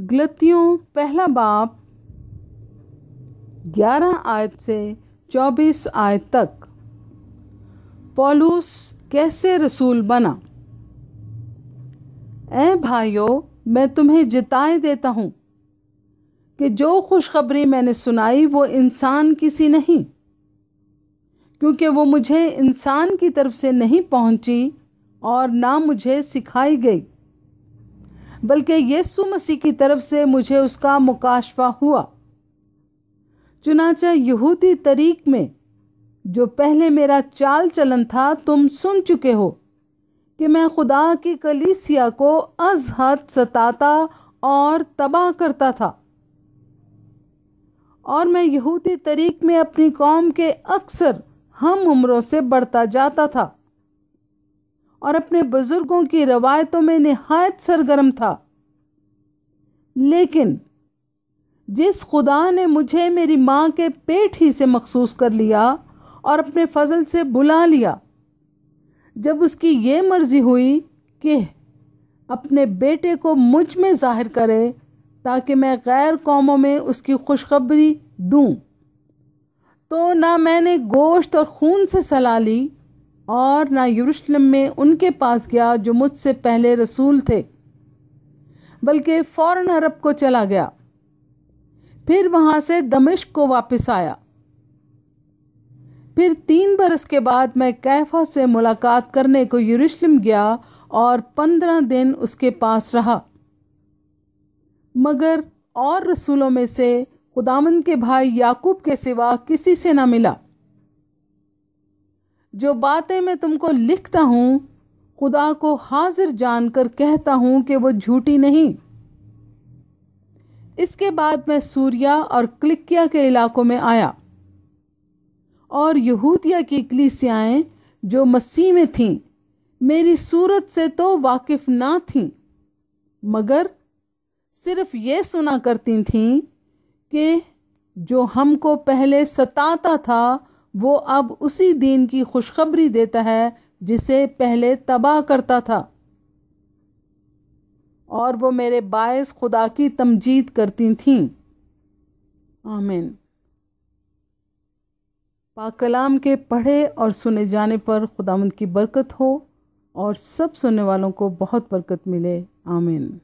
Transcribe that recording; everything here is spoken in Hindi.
गलतियों पहला बाप ग्यारह आयत से चौबीस आयत तक पॉलूस कैसे रसूल बना ऐ भाइयों मैं तुम्हें जिताए देता हूँ कि जो खुशखबरी मैंने सुनाई वो इंसान किसी नहीं क्योंकि वो मुझे इंसान की तरफ से नहीं पहुँची और ना मुझे सिखाई गई बल्कि यीशु मसीह की तरफ से मुझे उसका मुकाशवा हुआ चुनाचा यहूदी तरीक में जो पहले मेरा चाल चलन था तुम सुन चुके हो कि मैं खुदा की कलीसिया को अजहद सताता और तबाह करता था और मैं यहूदी तरीक में अपनी कौम के अक्सर हम उम्रों से बढ़ता जाता था और अपने बुजुर्गों की रवायतों में नहायत सरगर्म था लेकिन जिस खुदा ने मुझे मेरी माँ के पेट ही से मखसूस कर लिया और अपने फजल से बुला लिया जब उसकी ये मर्ज़ी हुई कि अपने बेटे को मुझ में ज़ाहिर करे ताकि मैं गैर कौमों में उसकी खुशखबरी दूँ तो ना मैंने गोश्त और खून से सलाह ली और ना यरूशलेम में उनके पास गया जो मुझसे पहले रसूल थे बल्कि फ़ौर अरब को चला गया फिर वहाँ से दमिश्क को वापस आया फिर तीन बरस के बाद मैं कैफा से मुलाकात करने को यरूशलेम गया और पंद्रह दिन उसके पास रहा मगर और रसूलों में से खुदामंद के भाई याकूब के सिवा किसी से ना मिला जो बातें मैं तुमको लिखता हूँ खुदा को हाजिर जानकर कहता हूँ कि वो झूठी नहीं इसके बाद मैं सूर्या और क्लिकिया के इलाकों में आया और यहूदिया की इकलीसियाएँ जो मसीह में थीं मेरी सूरत से तो वाकिफ ना थीं मगर सिर्फ ये सुना करती थीं कि जो हमको पहले सताता था वो अब उसी दीन की खुशखबरी देता है जिसे पहले तबाह करता था और वो मेरे बायस खुदा की तमजीद करती थीं आमीन पाक कलाम के पढ़े और सुने जाने पर खुदामंद की बरकत हो और सब सुनने वालों को बहुत बरकत मिले आमीन